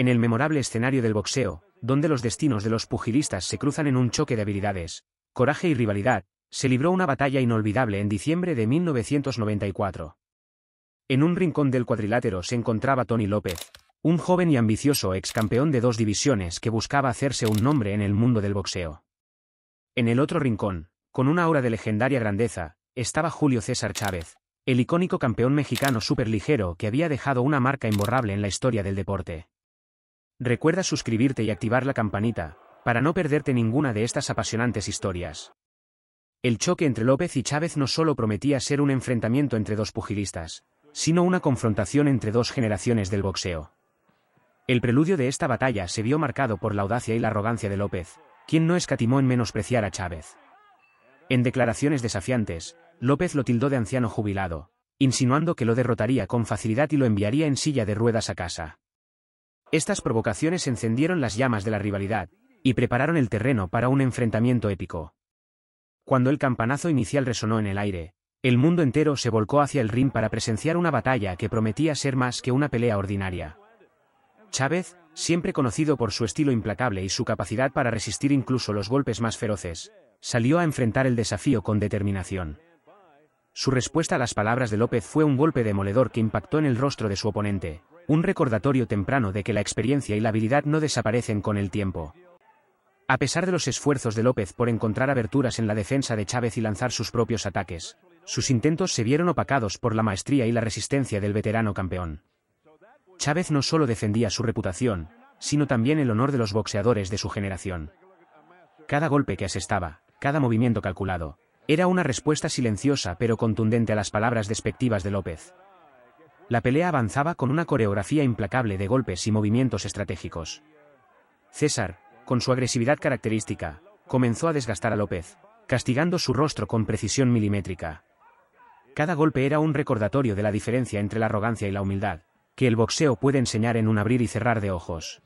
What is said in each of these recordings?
en el memorable escenario del boxeo, donde los destinos de los pugilistas se cruzan en un choque de habilidades, coraje y rivalidad, se libró una batalla inolvidable en diciembre de 1994. En un rincón del cuadrilátero se encontraba Tony López, un joven y ambicioso ex campeón de dos divisiones que buscaba hacerse un nombre en el mundo del boxeo. En el otro rincón, con una aura de legendaria grandeza, estaba Julio César Chávez, el icónico campeón mexicano superligero que había dejado una marca imborrable en la historia del deporte. Recuerda suscribirte y activar la campanita, para no perderte ninguna de estas apasionantes historias. El choque entre López y Chávez no solo prometía ser un enfrentamiento entre dos pugilistas, sino una confrontación entre dos generaciones del boxeo. El preludio de esta batalla se vio marcado por la audacia y la arrogancia de López, quien no escatimó en menospreciar a Chávez. En declaraciones desafiantes, López lo tildó de anciano jubilado, insinuando que lo derrotaría con facilidad y lo enviaría en silla de ruedas a casa. Estas provocaciones encendieron las llamas de la rivalidad, y prepararon el terreno para un enfrentamiento épico. Cuando el campanazo inicial resonó en el aire, el mundo entero se volcó hacia el ring para presenciar una batalla que prometía ser más que una pelea ordinaria. Chávez, siempre conocido por su estilo implacable y su capacidad para resistir incluso los golpes más feroces, salió a enfrentar el desafío con determinación. Su respuesta a las palabras de López fue un golpe demoledor que impactó en el rostro de su oponente, un recordatorio temprano de que la experiencia y la habilidad no desaparecen con el tiempo. A pesar de los esfuerzos de López por encontrar aberturas en la defensa de Chávez y lanzar sus propios ataques, sus intentos se vieron opacados por la maestría y la resistencia del veterano campeón. Chávez no solo defendía su reputación, sino también el honor de los boxeadores de su generación. Cada golpe que asestaba, cada movimiento calculado, era una respuesta silenciosa pero contundente a las palabras despectivas de López, la pelea avanzaba con una coreografía implacable de golpes y movimientos estratégicos. César, con su agresividad característica, comenzó a desgastar a López, castigando su rostro con precisión milimétrica. Cada golpe era un recordatorio de la diferencia entre la arrogancia y la humildad, que el boxeo puede enseñar en un abrir y cerrar de ojos.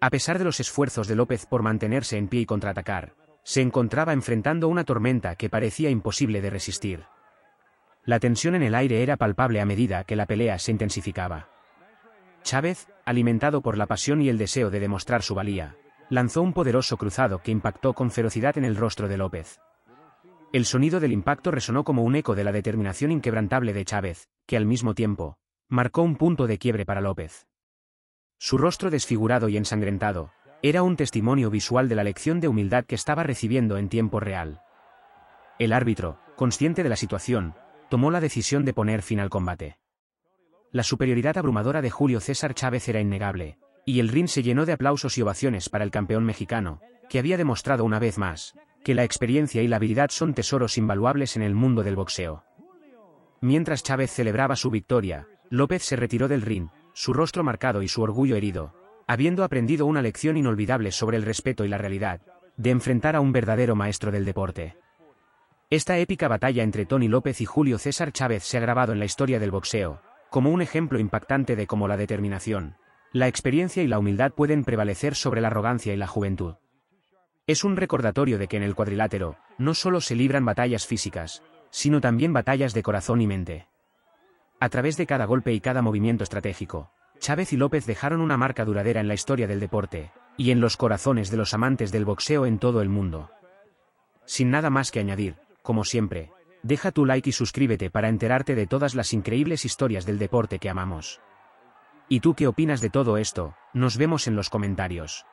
A pesar de los esfuerzos de López por mantenerse en pie y contraatacar, se encontraba enfrentando una tormenta que parecía imposible de resistir. La tensión en el aire era palpable a medida que la pelea se intensificaba. Chávez, alimentado por la pasión y el deseo de demostrar su valía, lanzó un poderoso cruzado que impactó con ferocidad en el rostro de López. El sonido del impacto resonó como un eco de la determinación inquebrantable de Chávez, que al mismo tiempo, marcó un punto de quiebre para López. Su rostro desfigurado y ensangrentado, era un testimonio visual de la lección de humildad que estaba recibiendo en tiempo real. El árbitro, consciente de la situación, tomó la decisión de poner fin al combate. La superioridad abrumadora de Julio César Chávez era innegable, y el ring se llenó de aplausos y ovaciones para el campeón mexicano, que había demostrado una vez más, que la experiencia y la habilidad son tesoros invaluables en el mundo del boxeo. Mientras Chávez celebraba su victoria, López se retiró del ring, su rostro marcado y su orgullo herido, habiendo aprendido una lección inolvidable sobre el respeto y la realidad, de enfrentar a un verdadero maestro del deporte. Esta épica batalla entre Tony López y Julio César Chávez se ha grabado en la historia del boxeo, como un ejemplo impactante de cómo la determinación, la experiencia y la humildad pueden prevalecer sobre la arrogancia y la juventud. Es un recordatorio de que en el cuadrilátero, no solo se libran batallas físicas, sino también batallas de corazón y mente. A través de cada golpe y cada movimiento estratégico, Chávez y López dejaron una marca duradera en la historia del deporte, y en los corazones de los amantes del boxeo en todo el mundo. Sin nada más que añadir, como siempre, deja tu like y suscríbete para enterarte de todas las increíbles historias del deporte que amamos. ¿Y tú qué opinas de todo esto? Nos vemos en los comentarios.